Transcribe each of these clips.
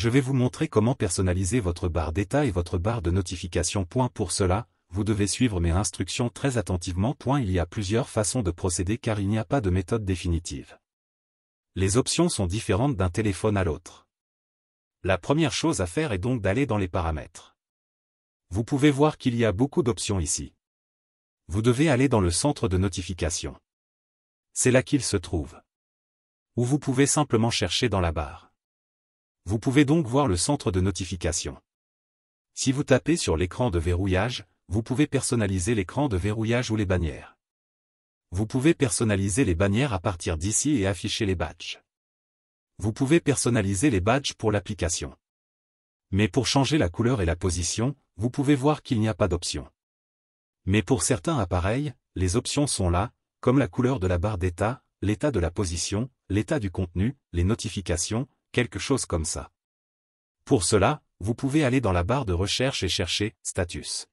je vais vous montrer comment personnaliser votre barre d'état et votre barre de notification. Pour cela, vous devez suivre mes instructions très attentivement. Il y a plusieurs façons de procéder car il n'y a pas de méthode définitive. Les options sont différentes d'un téléphone à l'autre. La première chose à faire est donc d'aller dans les paramètres. Vous pouvez voir qu'il y a beaucoup d'options ici. Vous devez aller dans le centre de notification. C'est là qu'il se trouve. Ou vous pouvez simplement chercher dans la barre. Vous pouvez donc voir le centre de notification. Si vous tapez sur l'écran de verrouillage, vous pouvez personnaliser l'écran de verrouillage ou les bannières. Vous pouvez personnaliser les bannières à partir d'ici et afficher les badges. Vous pouvez personnaliser les badges pour l'application. Mais pour changer la couleur et la position, vous pouvez voir qu'il n'y a pas d'option. Mais pour certains appareils, les options sont là, comme la couleur de la barre d'état, l'état de la position, l'état du contenu, les notifications, quelque chose comme ça. Pour cela, vous pouvez aller dans la barre de recherche et chercher « Status ».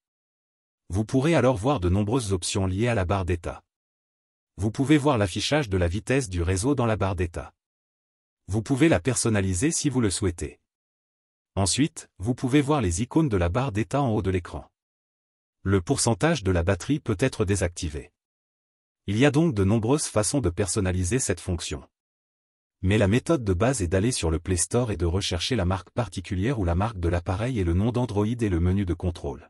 Vous pourrez alors voir de nombreuses options liées à la barre d'état. Vous pouvez voir l'affichage de la vitesse du réseau dans la barre d'état. Vous pouvez la personnaliser si vous le souhaitez. Ensuite, vous pouvez voir les icônes de la barre d'état en haut de l'écran. Le pourcentage de la batterie peut être désactivé. Il y a donc de nombreuses façons de personnaliser cette fonction. Mais la méthode de base est d'aller sur le Play Store et de rechercher la marque particulière ou la marque de l'appareil et le nom d'Android et le menu de contrôle.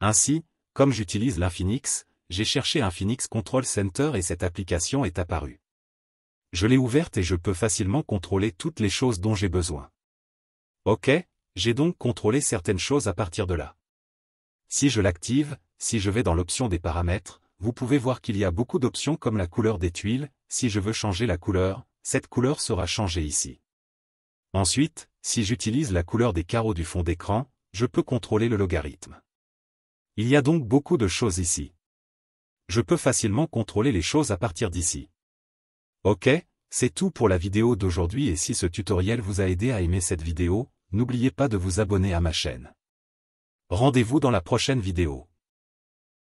Ainsi, comme j'utilise l'Infinix, j'ai cherché Infinix Control Center et cette application est apparue. Je l'ai ouverte et je peux facilement contrôler toutes les choses dont j'ai besoin. Ok, j'ai donc contrôlé certaines choses à partir de là. Si je l'active, si je vais dans l'option des paramètres, vous pouvez voir qu'il y a beaucoup d'options comme la couleur des tuiles, si je veux changer la couleur, cette couleur sera changée ici. Ensuite, si j'utilise la couleur des carreaux du fond d'écran, je peux contrôler le logarithme. Il y a donc beaucoup de choses ici. Je peux facilement contrôler les choses à partir d'ici. Ok, c'est tout pour la vidéo d'aujourd'hui et si ce tutoriel vous a aidé à aimer cette vidéo, n'oubliez pas de vous abonner à ma chaîne. Rendez-vous dans la prochaine vidéo.